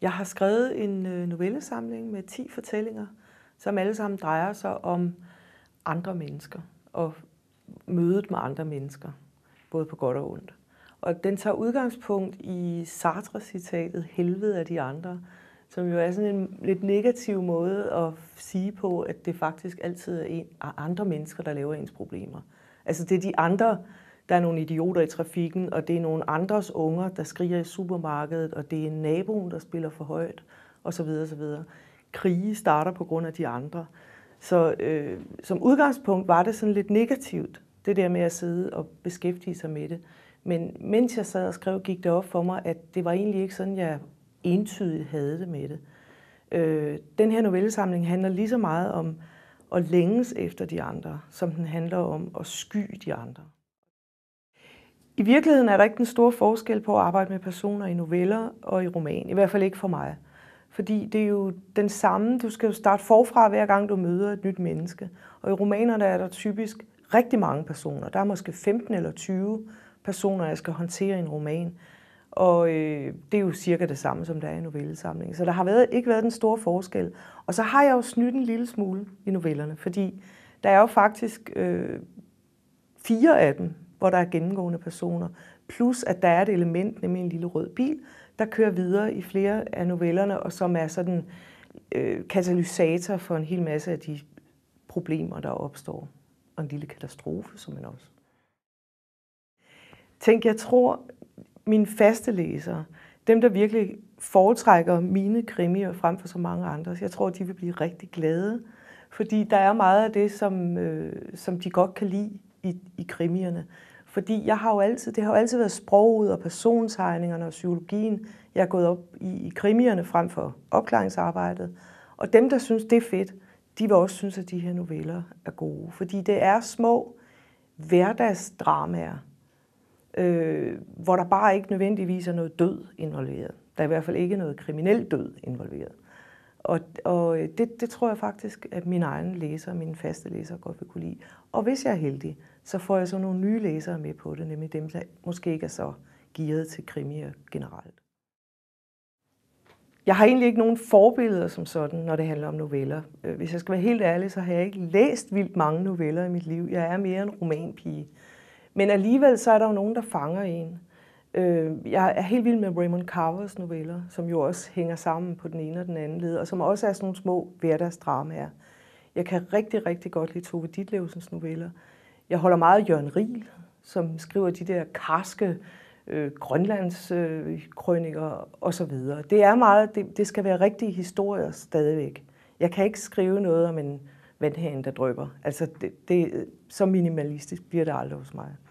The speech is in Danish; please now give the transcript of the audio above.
Jeg har skrevet en øh, novellesamling med 10 fortællinger, som alle sammen drejer sig om andre mennesker og mødet med andre mennesker, både på godt og ondt. Og den tager udgangspunkt i Sartre-citatet, helvede af de andre, som jo er sådan en lidt negativ måde at sige på, at det faktisk altid er en, andre mennesker, der laver ens problemer. Altså det er de andre, der er nogle idioter i trafikken, og det er nogle andres unger, der skriger i supermarkedet, og det er naboen, der spiller for højt, osv. osv. Krige starter på grund af de andre. Så øh, som udgangspunkt var det sådan lidt negativt, det der med at sidde og beskæftige sig med det. Men mens jeg sad og skrev, gik det op for mig, at det var egentlig ikke sådan, jeg entydigt havde det med det. Øh, den her novellesamling handler lige så meget om at længes efter de andre, som den handler om at sky de andre. I virkeligheden er der ikke den store forskel på at arbejde med personer i noveller og i roman. I hvert fald ikke for mig. Fordi det er jo den samme, du skal jo starte forfra hver gang du møder et nyt menneske. Og i romaner er der typisk rigtig mange personer. Der er måske 15 eller 20 personer, jeg skal håndtere i en roman. Og øh, det er jo cirka det samme, som der er i novellesamlingen. Så der har været, ikke været den store forskel. Og så har jeg jo snydt en lille smule i novellerne, fordi der er jo faktisk øh, fire af dem, hvor der er gennemgående personer. Plus at der er et element, nemlig en lille rød bil, der kører videre i flere af novellerne, og som er sådan øh, katalysator for en hel masse af de problemer, der opstår. Og en lille katastrofe, som man også. Tænk, jeg tror, mine faste læsere, dem der virkelig foretrækker mine krimier frem for så mange andre, jeg tror, de vil blive rigtig glade. Fordi der er meget af det, som, øh, som de godt kan lide i, i krimierne. Fordi jeg har jo altid, det har jo altid været sproget og persontegningerne og psykologien, jeg er gået op i, i krimierne frem for opklaringsarbejdet. Og dem, der synes, det er fedt, de vil også synes, at de her noveller er gode. Fordi det er små hverdagsdramaer, øh, hvor der bare ikke nødvendigvis er noget død involveret. Der er i hvert fald ikke noget kriminel død involveret. Og, og øh, det, det tror jeg faktisk, at min egen læser, mine faste læser godt vil kunne lide. Og hvis jeg er heldig, så får jeg så nogle nye læsere med på det, nemlig dem, der måske ikke er så gearet til krimier generelt. Jeg har egentlig ikke nogen forbilleder som sådan, når det handler om noveller. Øh, hvis jeg skal være helt ærlig, så har jeg ikke læst vildt mange noveller i mit liv. Jeg er mere en romanpige. Men alligevel så er der jo nogen, der fanger en. Øh, jeg er helt vild med Raymond Carvers noveller, som jo også hænger sammen på den ene og den anden led, og som også er sådan nogle små hverdagsdramaer. Jeg kan rigtig, rigtig godt lide Tove Ditlevsens noveller. Jeg holder meget af Jørgen Riel, som skriver de der karske øh, grønlandskrøniker øh, osv. Det er meget, det, det skal være rigtige historier stadigvæk. Jeg kan ikke skrive noget om en vandhane, der drøber. Altså, det, det, så minimalistisk bliver det aldrig hos mig.